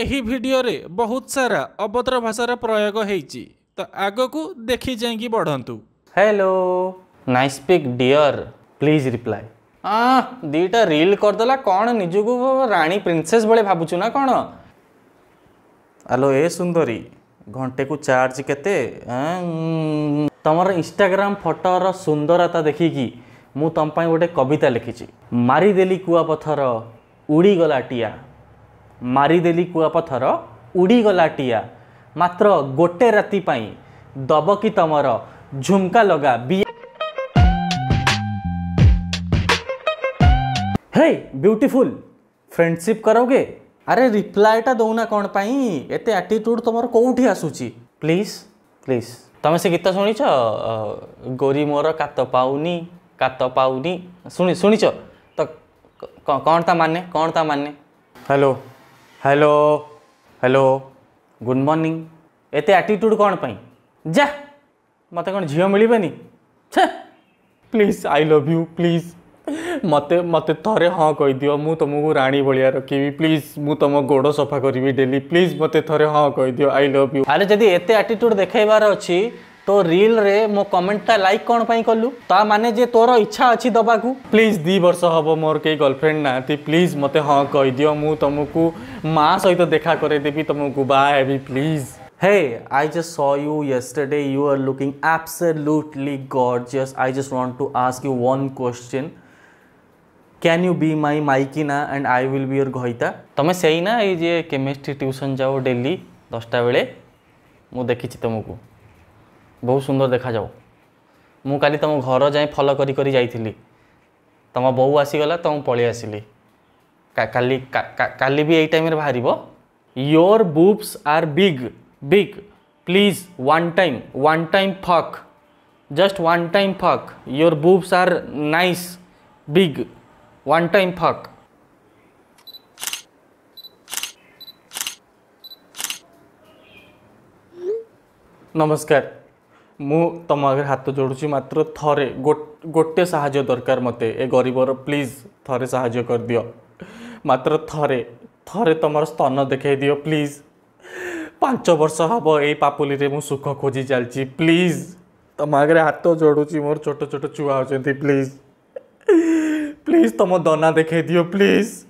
एही रे बहुत सारा अभद भाषा र प्रयोग देखी आगको देखि बढा hello nice pic dear please please दीटा दुईटा रिल्देला कन् निज राणी प्रिन्सेस भन्ने भुचु नलो ए सुंदरी सुन्दरी को चार्ज केते त इंस्टाग्राम फोटो र सुन्दरता देखिक म तबिता लिखि मारिदे कुवा पथर उडिगला टिया मिदेली कुवापथर उडिगला टिया मात्र गोटे रातिप दबकी तमर झुमका लगा हे फ्रेंडशिप करोगे अरे रिप्लाई रिप्लाइटा दौना कमे एटीड प्लीज प्लीज प्लिज से गीत सुनिच गोरी मोर कत पाछ ता मे ता माने hello hello hello good morning এতে আটিट्यूड কোণ পাই যা মতে কোণ ঝিও মিলিবেনি ছে please I love you please মতে মতে থরে হ্যাঁ কই দিও মু তোমাকে রানী ভলিয়া রাখিবি প্লিজ মু তোম গোড় সফা করিবি ডেলি প্লিজ মতে থরে হ্যাঁ কই দিও আই লভ ইউ আরে যদি এতে আটিट्यूड দেখাইবার অছি तो रिल रे मो कमेंटा लाइक कौन पर कलु ता माने जे तोर इच्छा अच्छी दबा को प्लीज दी वर्ष हम मोर कई गर्लफ्रेंड ना प्लीज मत हाँ कहीदि मु तुमको माँ सहित तो देखा करदेवी तुमको बाहबी please Hey, I just saw you yesterday. You are looking absolutely gorgeous. I just want to ask you one question. Can you be my Maikina and I will be your Ghoita? तुम्हें सही ना ये chemistry tuition जाओ daily दसटा बेले मु देखी तुमको ବହୁତ ସୁନ୍ଦର ଦେଖାଯାଉ ମୁଁ କାଲି ତୁମ ଘର ଯାଏଁ ଫଲୋ କରି କରି ଯାଇଥିଲି ତୁମ ବୋଉ ଆସିଗଲା ତ ମୁଁ ପଳେଇ ଆସିଲି କାଲି କାଲି ବି ଏଇ ଟାଇମ୍ରେ ବାହାରିବ your boobs are big big please one time one time fuck just one time fuck your boobs are nice big one time fuck नमस्कार ମୁଁ ତମ ଆଗରେ ହାତ ଯୋଡ଼ୁଛି ମାତ୍ର ଥରେ ଗୋଟେ ସାହାଯ୍ୟ ଦରକାର ମୋତେ ଏ ଗରିବର ପ୍ଲିଜ୍ ଥରେ ସାହାଯ୍ୟ କରିଦିଅ ମାତ୍ର ଥରେ ଥରେ ତମର ସ୍ତନ ଦେଖାଇ ଦିଅ ପ୍ଲିଜ୍ ପାଞ୍ଚ ବର୍ଷ ହେବ ଏଇ ପାପୁଲିରେ ମୁଁ ସୁଖ ଖୋଜି ଚାଲିଛି ପ୍ଲିଜ୍ ତମ ଆଗରେ ହାତ ଯୋଡ଼ୁଛି ମୋର ଛୋଟ ଛୋଟ ଛୁଆ ଅଛନ୍ତି ପ୍ଲିଜ୍ ପ୍ଲିଜ୍ ତମ ଦନା ଦେଖାଇ ଦିଅ ପ୍ଲିଜ୍